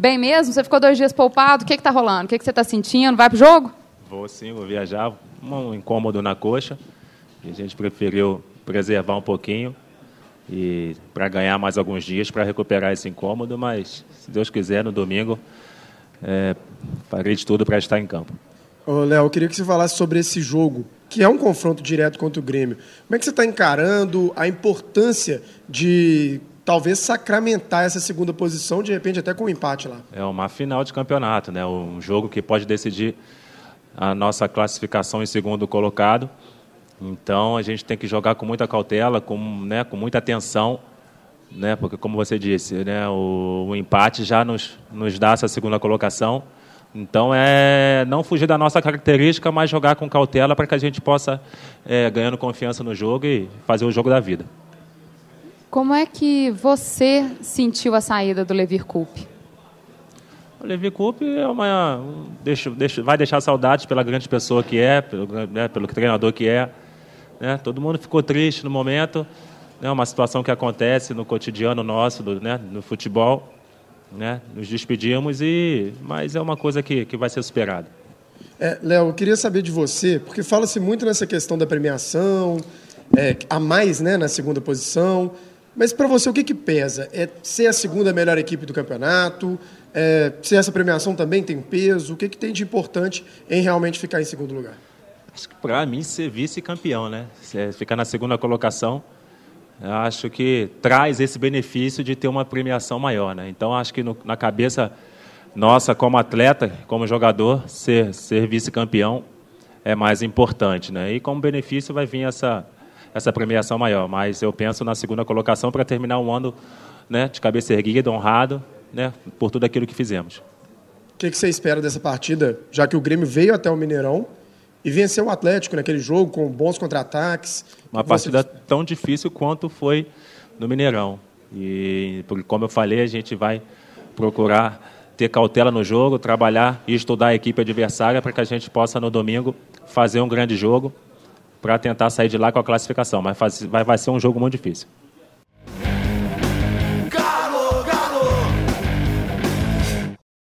Bem mesmo? Você ficou dois dias poupado? O que está rolando? O que, que você está sentindo? Vai para o jogo? Vou sim, vou viajar. Um incômodo na coxa. A gente preferiu preservar um pouquinho e para ganhar mais alguns dias para recuperar esse incômodo, mas se Deus quiser, no domingo é, farei de tudo para estar em campo. Léo, eu queria que você falasse sobre esse jogo, que é um confronto direto contra o Grêmio. Como é que você está encarando a importância de talvez sacramentar essa segunda posição, de repente até com um empate lá. É uma final de campeonato, né? Um jogo que pode decidir a nossa classificação em segundo colocado. Então a gente tem que jogar com muita cautela, com, né, com muita atenção, né? Porque como você disse, né, o, o empate já nos, nos dá essa segunda colocação. Então é não fugir da nossa característica, mas jogar com cautela para que a gente possa é, ganhando confiança no jogo e fazer o jogo da vida. Como é que você sentiu a saída do Levir Coupe? O Levi Coupe é uma, deixa, deixa, vai deixar saudades pela grande pessoa que é, pelo, né, pelo treinador que é. Né? Todo mundo ficou triste no momento. É né? uma situação que acontece no cotidiano nosso, do, né, no futebol. Né? Nos despedimos, e, mas é uma coisa que, que vai ser superada. É, Léo, eu queria saber de você, porque fala-se muito nessa questão da premiação, é, a mais né, na segunda posição. Mas para você, o que, que pesa? É ser a segunda melhor equipe do campeonato? É, se essa premiação também tem peso? O que, que tem de importante em realmente ficar em segundo lugar? Acho que para mim ser vice-campeão, né? É, ficar na segunda colocação, acho que traz esse benefício de ter uma premiação maior, né? Então acho que no, na cabeça nossa, como atleta, como jogador, ser, ser vice-campeão é mais importante, né? E como benefício vai vir essa essa premiação maior. Mas eu penso na segunda colocação para terminar um ano né, de cabeça erguida, honrado, né, por tudo aquilo que fizemos. O que, que você espera dessa partida, já que o Grêmio veio até o Mineirão e venceu o Atlético naquele jogo com bons contra-ataques? Uma partida você... tão difícil quanto foi no Mineirão. E, como eu falei, a gente vai procurar ter cautela no jogo, trabalhar e estudar a equipe adversária para que a gente possa no domingo fazer um grande jogo para tentar sair de lá com a classificação, mas faz, vai, vai ser um jogo muito difícil.